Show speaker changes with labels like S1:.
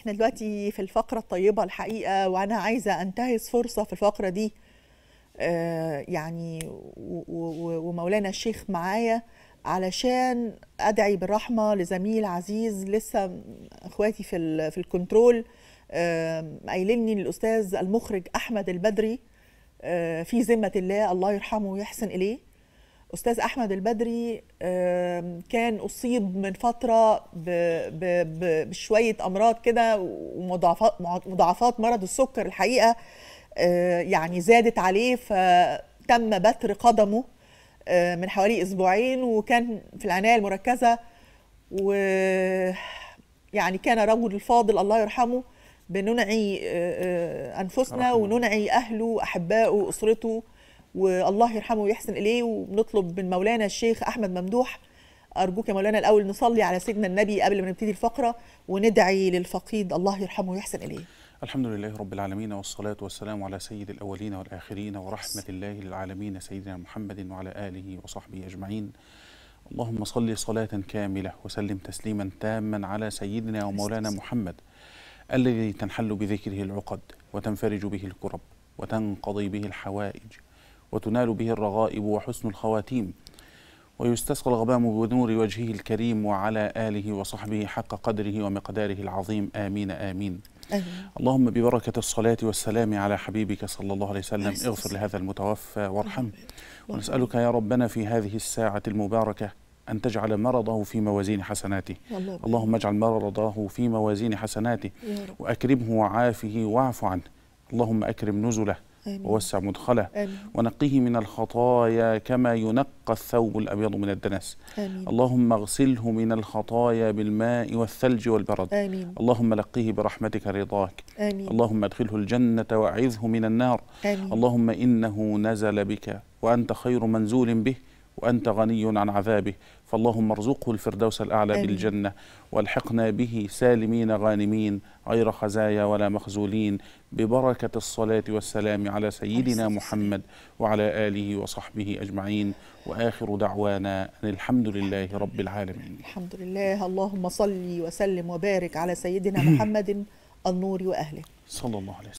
S1: احنا دلوقتي في الفقرة الطيبة الحقيقة وأنا عايزة أنتهز فرصة في الفقرة دي آه، يعني ومولانا الشيخ معايا علشان أدعي بالرحمة لزميل عزيز لسه إخواتي في في الكنترول آه، قايلين لي الأستاذ المخرج أحمد البدري آه، في ذمة الله الله يرحمه ويحسن إليه أستاذ أحمد البدري كان أصيب من فترة بشوية أمراض كده ومضاعفات مرض السكر الحقيقة آه، يعني زادت عليه فتم بتر قدمه آه، من حوالي أسبوعين وكان في العناية المركزة و يعني كان رجل فاضل الله يرحمه بننعي آه، أنفسنا وننعي أهله أحبائه أسرته والله يرحمه ويحسن اليه وبنطلب من مولانا الشيخ احمد ممدوح ارجوك يا مولانا الاول نصلي على سيدنا النبي قبل ما نبتدي الفقره وندعي للفقيد الله يرحمه ويحسن اليه
S2: الحمد لله رب العالمين والصلاة والسلام على سيد الأولين والآخرين ورحمة الله للعالمين سيدنا محمد وعلى آله وصحبه أجمعين اللهم صل صلاة كاملة وسلم تسليما تاما على سيدنا ومولانا محمد الذي تنحل بذكره العقد وتنفرج به الكرب وتنقضي به الحوائج وتنال به الرغائب وحسن الخواتيم ويستسقى الغمام بنور وجهه الكريم وعلى آله وصحبه حق قدره ومقداره العظيم آمين آمين أهل. اللهم ببركة الصلاة والسلام على حبيبك صلى الله عليه وسلم اغفر لهذا المتوفى وارحمه ونسألك يا ربنا في هذه الساعة المباركة أن تجعل مرضه في موازين حسناته اللهم اجعل مرضه في موازين حسناته وأكرمه وعافه واعف عنه اللهم أكرم نزله ووسع مدخله آمين. ونقيه من الخطايا كما ينقى الثوب الأبيض من الدنس آمين. اللهم اغسله من الخطايا بالماء والثلج والبرد آمين. اللهم لقيه برحمتك رضاك آمين. اللهم ادخله الجنة وأعذه من النار آمين. اللهم إنه نزل بك وأنت خير منزول به وأنت غني عن عذابه فاللهم ارزقه الفردوس الأعلى أمين. بالجنة والحقنا به سالمين غانمين غير خزايا ولا مخزولين ببركة الصلاة والسلام على سيدنا محمد وعلى آله وصحبه أجمعين وآخر دعوانا أن الحمد لله رب العالمين
S1: الحمد لله اللهم صل وسلم وبارك على سيدنا محمد النور وأهله
S2: صلى الله عليه وسلم